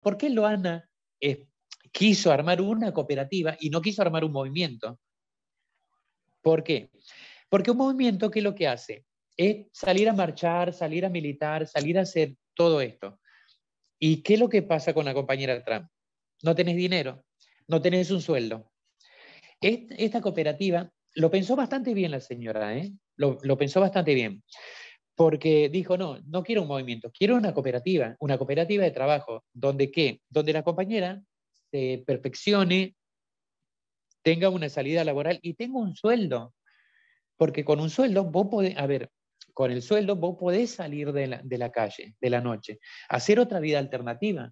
¿Por qué Loana eh, quiso armar una cooperativa y no quiso armar un movimiento? ¿Por qué? Porque un movimiento, ¿qué es lo que hace? Es salir a marchar, salir a militar, salir a hacer todo esto. ¿Y qué es lo que pasa con la compañera Trump? No tenés dinero, no tenés un sueldo. Esta cooperativa lo pensó bastante bien la señora, ¿eh? lo pensó bastante bien porque dijo, no, no quiero un movimiento, quiero una cooperativa, una cooperativa de trabajo, donde qué, donde la compañera se perfeccione, tenga una salida laboral y tenga un sueldo, porque con un sueldo vos podés, a con el sueldo vos podés salir de la calle, de la noche, hacer otra vida alternativa,